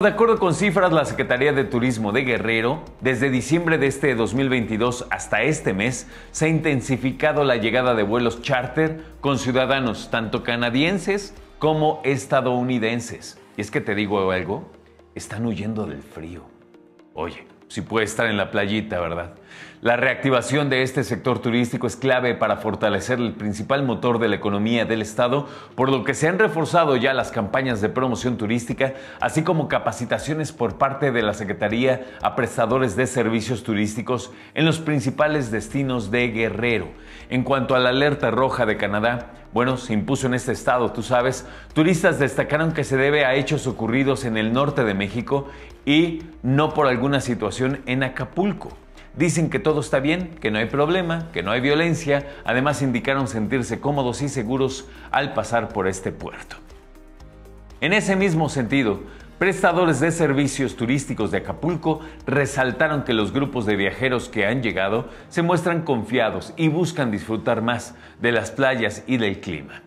De acuerdo con cifras, la Secretaría de Turismo de Guerrero, desde diciembre de este 2022 hasta este mes, se ha intensificado la llegada de vuelos charter con ciudadanos tanto canadienses como estadounidenses. Y es que te digo algo, están huyendo del frío. Oye, si puede estar en la playita, ¿verdad? La reactivación de este sector turístico es clave para fortalecer el principal motor de la economía del Estado, por lo que se han reforzado ya las campañas de promoción turística, así como capacitaciones por parte de la Secretaría a prestadores de servicios turísticos en los principales destinos de Guerrero. En cuanto a la alerta roja de Canadá, bueno, se impuso en este estado, tú sabes, turistas destacaron que se debe a hechos ocurridos en el norte de México y no por alguna situación en Acapulco. Dicen que todo está bien, que no hay problema, que no hay violencia. Además indicaron sentirse cómodos y seguros al pasar por este puerto. En ese mismo sentido, prestadores de servicios turísticos de Acapulco resaltaron que los grupos de viajeros que han llegado se muestran confiados y buscan disfrutar más de las playas y del clima.